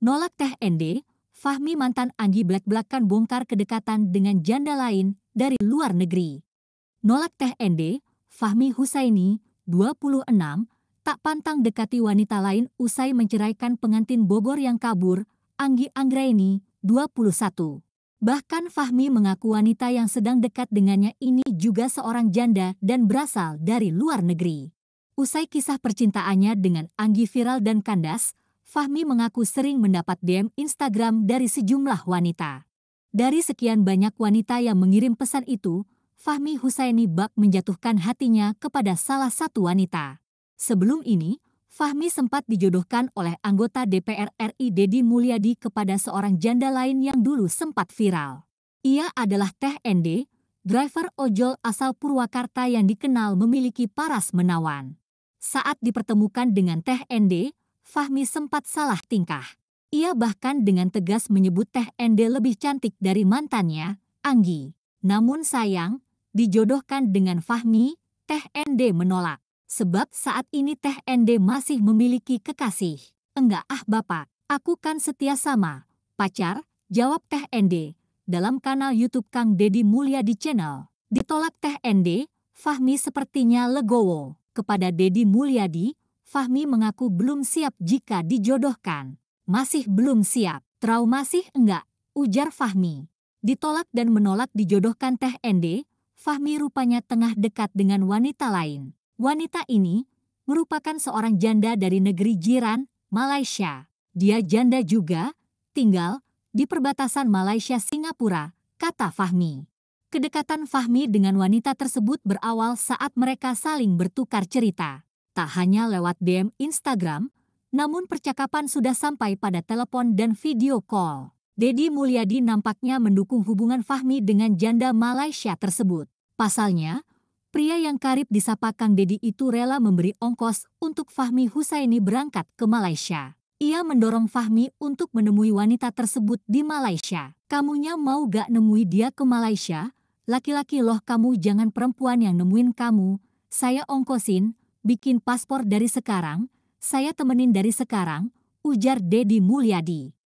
Nolak Teh ND, Fahmi mantan Anggi black belakan bongkar kedekatan dengan janda lain dari luar negeri. Nolak Teh ND, Fahmi Husaini, 26, tak pantang dekati wanita lain usai menceraikan pengantin Bogor yang kabur, Anggi Anggraini, 21. Bahkan Fahmi mengaku wanita yang sedang dekat dengannya ini juga seorang janda dan berasal dari luar negeri. Usai kisah percintaannya dengan Anggi viral dan kandas, Fahmi mengaku sering mendapat DM Instagram dari sejumlah wanita. Dari sekian banyak wanita yang mengirim pesan itu, Fahmi Husaini bak menjatuhkan hatinya kepada salah satu wanita. Sebelum ini, Fahmi sempat dijodohkan oleh anggota DPR RI Dedi Mulyadi kepada seorang janda lain yang dulu sempat viral. Ia adalah Teh ND, driver ojol asal Purwakarta yang dikenal memiliki paras menawan. Saat dipertemukan dengan Teh ND, Fahmi sempat salah tingkah. Ia bahkan dengan tegas menyebut Teh Ende lebih cantik dari mantannya, Anggi. Namun sayang, dijodohkan dengan Fahmi, Teh Ende menolak. Sebab saat ini Teh Ende masih memiliki kekasih. Enggak ah bapak, aku kan setia sama. Pacar, jawab Teh Ende. Dalam kanal Youtube Kang Deddy Mulia di channel. Ditolak Teh Ende, Fahmi sepertinya legowo. Kepada Deddy Mulyadi, Fahmi mengaku belum siap jika dijodohkan. Masih belum siap, trauma sih enggak, ujar Fahmi. Ditolak dan menolak dijodohkan Teh Ende, Fahmi rupanya tengah dekat dengan wanita lain. Wanita ini merupakan seorang janda dari negeri jiran, Malaysia. Dia janda juga, tinggal di perbatasan Malaysia-Singapura, kata Fahmi. Kedekatan Fahmi dengan wanita tersebut berawal saat mereka saling bertukar cerita. Tak hanya lewat DM Instagram, namun percakapan sudah sampai pada telepon dan video call. Dedi Mulyadi nampaknya mendukung hubungan Fahmi dengan janda Malaysia tersebut. Pasalnya, pria yang karib disapa Kang Dedi itu rela memberi ongkos untuk Fahmi Husaini berangkat ke Malaysia. Ia mendorong Fahmi untuk menemui wanita tersebut di Malaysia. Kamunya mau gak nemui dia ke Malaysia? Laki-laki loh kamu jangan perempuan yang nemuin kamu. Saya ongkosin, bikin paspor dari sekarang, saya temenin dari sekarang, ujar Dedi Mulyadi.